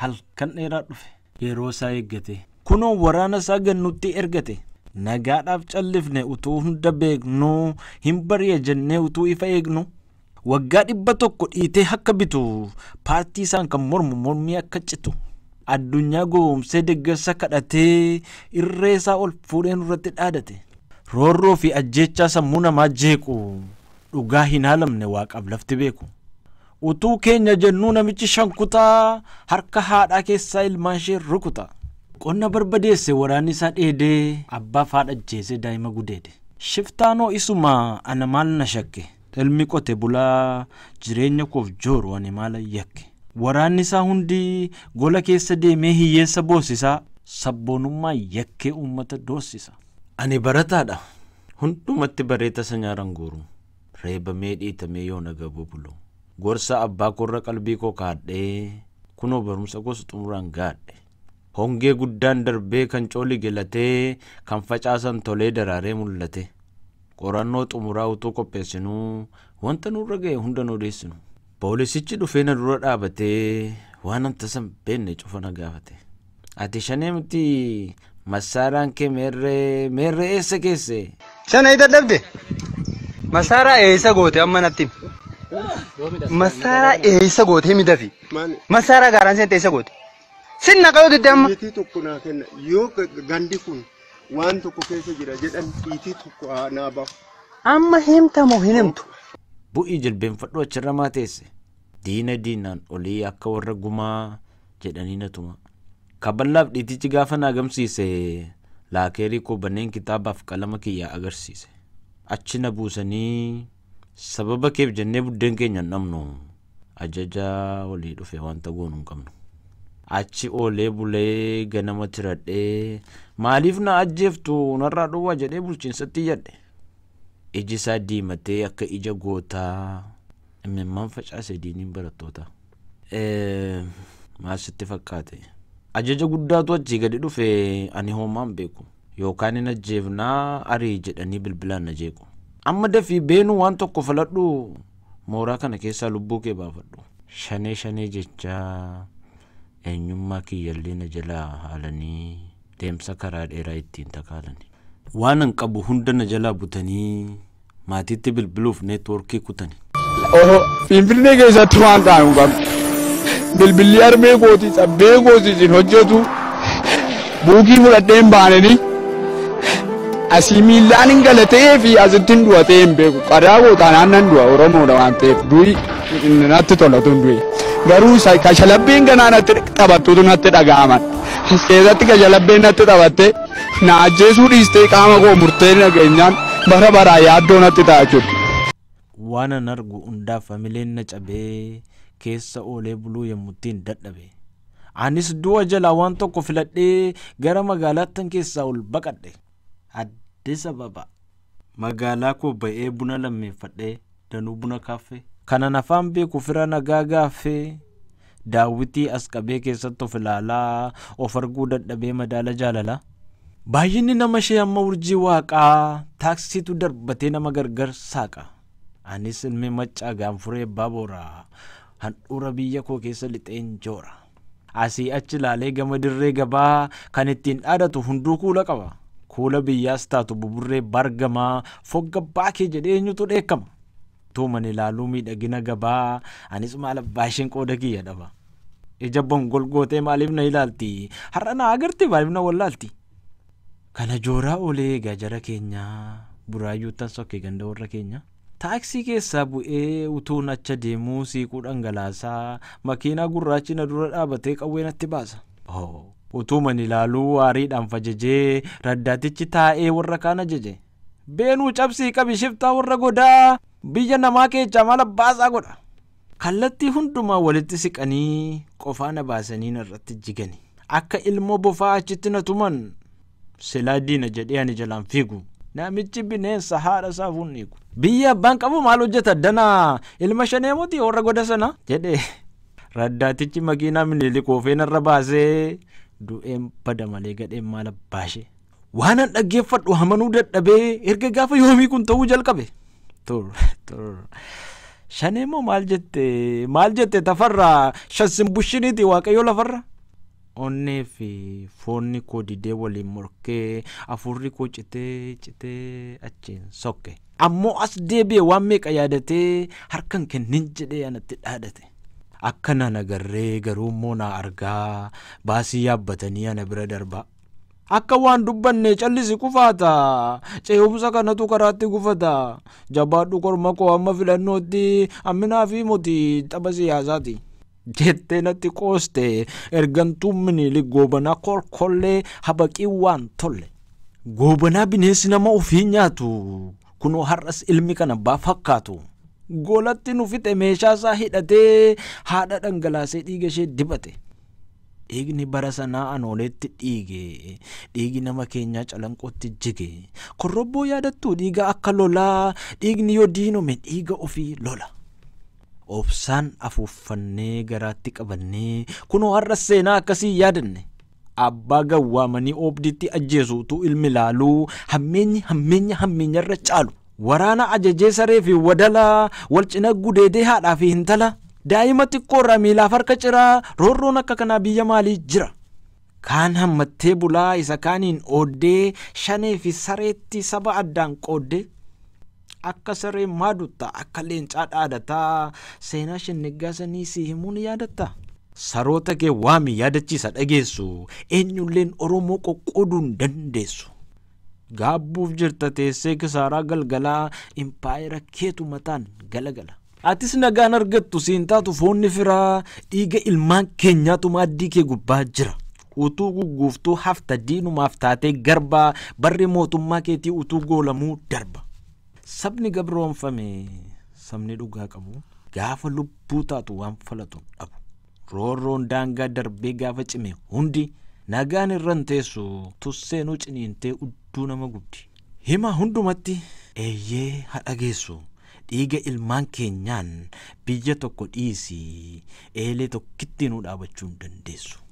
halkan dheeraa dhufe yeroo isaa eeggate kunoon waraana isaa gannuutti ergate nagaadhaaf callifne utuu hunda beeknu hin bari'a jennee utuu ifa eegnu. waggaa dhibba tokko dhiitee akka bitu paartii isaan kan mormu mormii akka citu addunyaa goomsee deggarsa kadhatee irree isaa ol fuudheen irratti dhaadate roorroo fi ajjeechaa sammuu namaa jeequ dhugaa hin haalamne waa lafti beeku utuu keenya jennuu namichi shan kutaa harka haadhaa keessaa ilmaan ishee rukuta. Qonna barbadeesse waraanni isaa dheedee abbaa haadha ajjeesee daa'ima gudeede. Shiftaanoo isuma ana maal na shakke ilmi qote bulaa jireenya koof jooru ani maala yakke. Waraanni isaa hundi gola keessa deemee hiyyeessa boosisaa sabboonummaa yakkee uummata doossisa. Ani barataadha. Hundumatti bareeta sanyaaran guuru. Reeba Reebamee dhiitamee yoo na gabu gorsaa abbaa korra qalbii koo kaadhee kunoo barumsa gosa xumuraan gaadhe hongee guddaan darbee kan cooli gelatee kan facaasan tolee daraaree mul'ate qorannoo xumuraa utuu qopheessinuu wanta nurra ga'e hunda nuudheessinu. poolisichi dhufee na dura dhaabatee waan amtasan beenne cufa na gaafate ati shaneemti masaaraan kee meree meerree eessa geesse. shanayi dadhabde masaaraa eessa goote amma natti. Masaaraa eessa gootee miidhafi? Masaaraa gaaraan Sin naqayoo didde amma. Niitii tokko Yoo kun waan tokko keessa jira jedhan tokko naa bahu. moo hin himtu? Bu'ii jilbeenfadhoo achirramaa teesse. Diina diinaan olii akka warra gumaa jedhanii natuma. Kaballaaf dhiitichi gaafa na agamsiise laakeerii koo kitaabaaf qalama kiyyaa agarsiise. Achi na buusanii. sababa keef jennee buddeen keenya hin dhabnu ajajaa walii dhufe wanta goonuu hin qabnu. achi olee bulee ganama tiradhee maaliif na ajjeeftu narraa dhowwaa jedhee bulchiinsatti yadhe iji isaa diimatee akka ija gootaa imimmaan facaase diiniin barattoota maal sitti fakkaate ajaja guddaatu achii gadi dhufe ani hoomaan beeku yookaan hin ajjeefnaa arii jedhanii bilbilaan na jeequ amma dafii beenuu waan tokko faladhu mooraa kana keessaa lubbuu kee baafadhu shanee shanee jechaa eenyummaa kiyyallee jalaa haalanii deemsa karaa dheeraa ittiin takaalani. waan an qabu hunda na jalaa butanii maatiitti bilbiluuf neetwoorkii kutani. Finfinnee keessatti waan ta'an bilbilli armee kootiis abbee kootiis hin hojjetu buukii fudhadheen baananii. asii miillaan hin galatee fi asitti hin du'atee hin beeku. Qadaa gootaan aannan du'a Oromoodha waan ta'eef du'i natti tolatu hin du'e. Garuu kashalabbiin ganaa natti taphattutu natti dhaga'aman. As keessatti kashallabbeen natti taphattee na ajjeesuu dhiistee qaama koo murtee nageenyaan bara baraa yaaddoo natti ta'a Waan an argu hundaaf familiin na cabee keessa oolee buluu yommuu ittiin dadhabe. Anis du'a jalaa waan tokko filadhee gara magaalattan keessaa ol baqadhe. Addis Ababa magaalaa koo ba'ee buna lammeeffadhee danuu buna kaaffee. Kanan afaan beeku fira nagaa gaaffee daawwitii as keessatti of ilaalaa of arguu dadhabee madaala jaalala. Baay'inni nama ishee amma urjii waaqaa taaksiitu darbatee nama gargar saaqa. Anis ilmi maccaa gaanfuree Baabooraa handhuura biyya koo keessa lixeen joora. Asii achi ilaalee gama dirree gabaa kan ittiin dhaadatu hunduu kuula qaba. Kuula biyyaas taatu buburree bargamaa foggabbaa kee jedhee eenyutu dheekama. Tuuman ilaaluu miidhagina gabaa anis maal abbaa isheen qooda kiyya dhaba. Ija bongolgootee maaliif na ilaalti? Har'a na agartee maaliif na wallaalti? Kana jooraa olee gaajara keenyaa buraayyuu tansa okkee ganda warra keenyaa. Taaksii keessaa bu'ee utuun acha deemuu siiquu dhangalaasaa makiinaa gurraachi na dura dhaabatee qawwee natti baasa. utuuman ilaaluu aariidhaan fajajee raddaatichi taa'ee warra kaana ajaje beenuu cabsii qabi shiftaa warra godaa biyya namaa keechaa mala baasaa godha kallattii hundumaa walitti siqanii qofaana baasanii irratti jigani akka ilmoo bofaa achitti na tuman silaa diina jedhee ani jalaan fiigu namichi bineensa haadha saafuun dhiigu biyya abbaan qabu maal hojjeta danaa ilma shaneemooti warra goda sana jedhe raddaatichi makiinaa miliiqoofeen irra baasee. du'een bada malee gadheen baashe waan waanan dhaggeeffadhu hamanuu dadhabee erga gaafa yoomii kun ta'uu jalqabe tur tur. moo maal jette maal jette tafarraa shansin bushiniiti waaqayyoo lafarra. Onnee fi foonni koo didee waliin morkee afurri koo citee citee achiin sokke ammoo as deebi'e waan meeqa yaadatee harkan kennin jedhee anatti dhaadate. akka nan agarree garuu na argaa baasii yaabbatanii ana bira darba akka waan dubbanne callisi kufaata ce'umsa kanatu karaatti gufata jabaadhu korma koo amma filannootti hamminaa fi mootii tapha siyaasaati. jettee natti ergantuun miniili goobanaa kolkollee habaqii waan tolle goobanaa bineensi nama ofii nyaatu kunoo har'as ilmi kan ba'a fakkaatu. golatti nu meeshaa isaa hidhatee haadha dhangalaasee dhiiga ishee dibate dhiigni bara sanaa anooleetti dhiige dhiigni nama keenyaa calanqootti jige korrobboo yaadattuu dhiiga akka lolaa dhiigni yoo diinome dhiiga ofii lola. obsaan afuuffannee garaatti qabannee kunoo har'a seenaa akkasii yaadanne abbaa Gawaamanii oobdiitti ajjeesuutu ilmi laaluu hammeenyi hammeenya hammeenyarra caalu. waraana ajajee saree fi wadalaa walcina gudeedee haadhaa fi hintala daa'ima xiqqoorraa miilaaf harka ciraa roorroon akka kanaa biyya maalii jira. Kaan hammattee bulaa isa kaaniin ooddee shanee fi sareetti saba addaan qooddee akka saree maaduttaa akka leencaa dhaadataa seenaa shinnigaasanii si himuun yaadatta. Saroota kee waami yaadachiisa dhageessu eenyulleen Oromoo qoqqooduu dandeessu. gaabbuuf jirta teessee kisaaraa galgalaa impaayera keetu mataan galagala. Atis nagaan argattu Siintaatu taatu foonni firaa dhiiga ilmaan keenyaatu maaddii kee gubbaa jira. Utuu gugguuftuu hafta diinumaaf taatee garbaa barre mootummaa keetii utuu goolamuu darba. Sabni gabroonfame sabni dhugaa qabu gaafa lubbuu taatu waan falatuun dhabu. Roorroon daangaa darbee gaafa cime hundi. nagaan irra teessu nu ciniintee udduu nama gubdi. Hima hundumatti eeyyee haa geessu. Dhiiga ilmaan keenyaan biyya tokko dhiisii eelee tokkitti nu dhaabachuu dandeessu.